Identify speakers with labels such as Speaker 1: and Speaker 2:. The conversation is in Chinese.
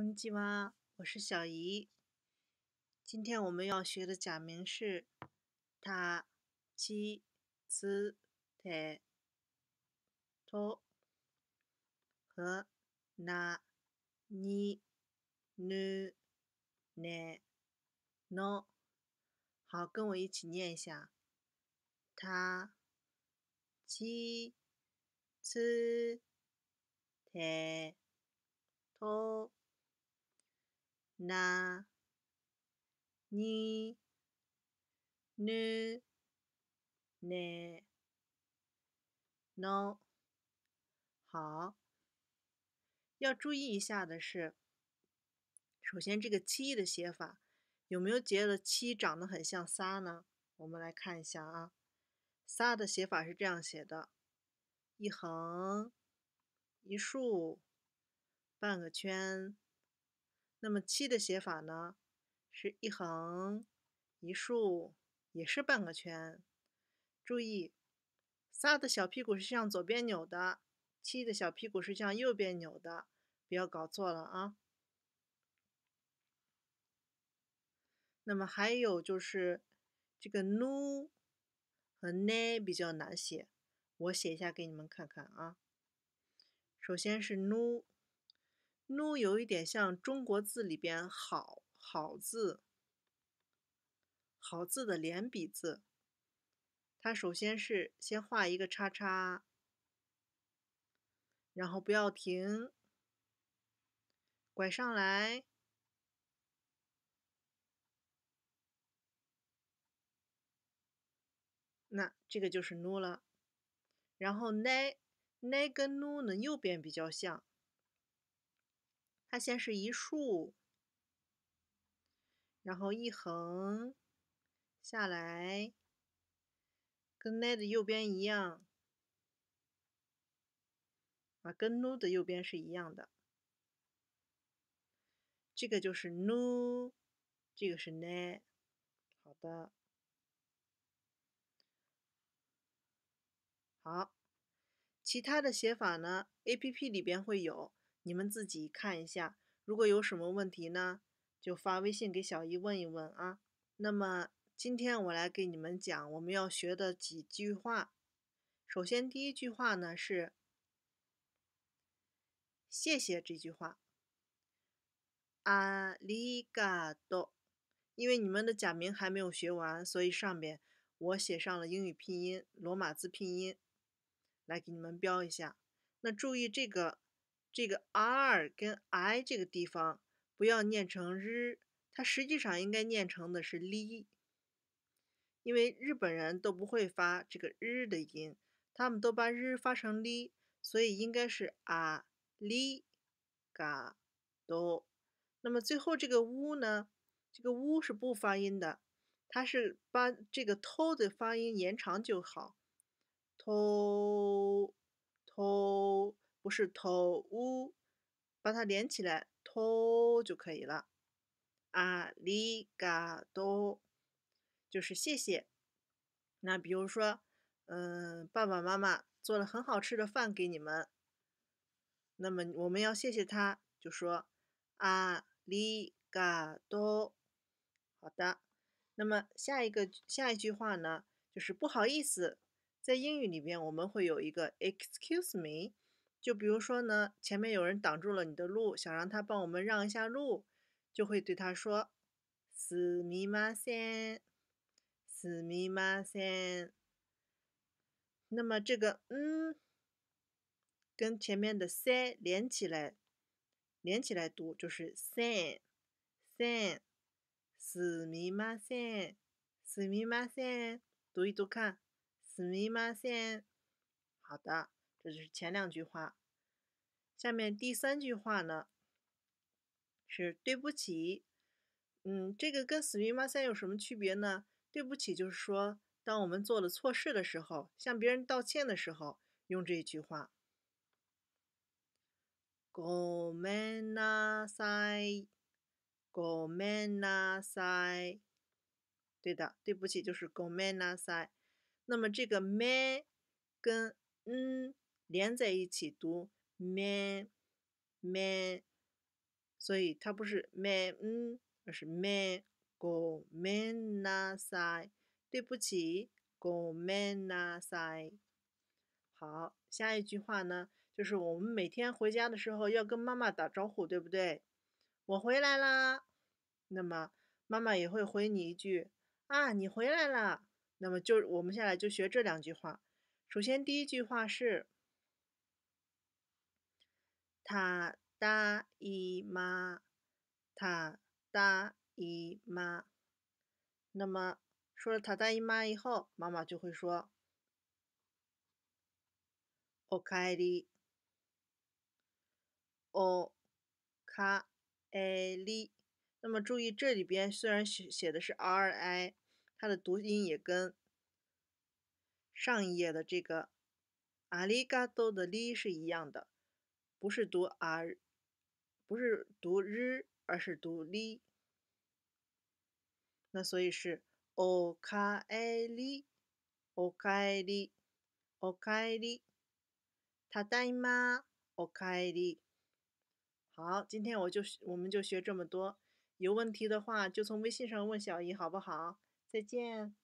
Speaker 1: 同志们，我是小姨。今天我们要学的假名是タ、チ、ツ、テ、ト和ナ、ニ、ヌ、ネ、ノ。好，跟我一起念一下：タ、チ、ツ、テ、ト。那你？你？呢？no。好，要注意一下的是，首先这个七的写法有没有觉得七长得很像仨呢？我们来看一下啊，仨的写法是这样写的：一横，一竖，半个圈。那么七的写法呢，是一横一竖，也是半个圈。注意，仨的小屁股是向左边扭的，七的小屁股是向右边扭的，不要搞错了啊。那么还有就是这个 nu 和 ne 比较难写，我写一下给你们看看啊。首先是 nu。nu 有一点像中国字里边“好”“好”字“好”字的连笔字，它首先是先画一个叉叉，然后不要停，拐上来，那这个就是“ヌ”了。然后“奈”“奈”跟“ヌ”呢右边比较像。它先是一竖，然后一横下来，跟 net 的右边一样，啊，跟 u 的右边是一样的。这个就是 n u，这个是 net。好的，好，其他的写法呢？A P P 里边会有。你们自己看一下，如果有什么问题呢，就发微信给小姨问一问啊。那么今天我来给你们讲我们要学的几句话。首先第一句话呢是“谢谢”这句话，“啊里嘎多”。因为你们的假名还没有学完，所以上边我写上了英语拼音、罗马字拼音，来给你们标一下。那注意这个。这个 r 跟 i 这个地方不要念成日，它实际上应该念成的是 li，因为日本人都不会发这个日的音，他们都把日发成 li，所以应该是阿哩嘎多。那么最后这个 u 呢？这个 u 是不发音的，它是把这个 to 的发音延长就好，to to。不是 “to”，把它连起来 “to” 就可以了。阿里嘎多，就是谢谢。那比如说，嗯，爸爸妈妈做了很好吃的饭给你们，那么我们要谢谢他，就说阿里嘎多。好的，那么下一个下一句话呢，就是不好意思，在英语里边我们会有一个 “excuse me”。就比如说呢，前面有人挡住了你的路，想让他帮我们让一下路，就会对他说“すみません”，“すみません”。那么这个“嗯”跟前面的“せ”连起来，连起来读就是“せん”，“せん”，“すみません”，“すみません”。读一读看，“すみません”。好的。这就是前两句话，下面第三句话呢？是对不起，嗯，这个跟“死命吧塞”有什么区别呢？对不起，就是说，当我们做了错事的时候，向别人道歉的时候，用这句话。ごめんなさい，ごめんなさい。对的，对不起就是“ごめんなさい”。那么这个“め”跟“嗯”。连在一起读 man man，所以它不是 man 嗯，而是 man go man a sai。对不起，go man a sai。好，下一句话呢，就是我们每天回家的时候要跟妈妈打招呼，对不对？我回来啦，那么妈妈也会回你一句啊，你回来啦。那么就我们下来就学这两句话。首先第一句话是。塔大姨妈，塔大姨妈。那么说了塔大姨妈以后，妈妈就会说：“Okae l i o k 那么注意这里边虽然写写的是 “ri”，它的读音也跟上一页的这个“阿里嘎多”的 l 是一样的。不是读 r，不是读日，而是读里。那所以是お o k a おか o k a かえり、たたいまおかえり。好，今天我就我们就学这么多。有问题的话就从微信上问小姨好不好？再见。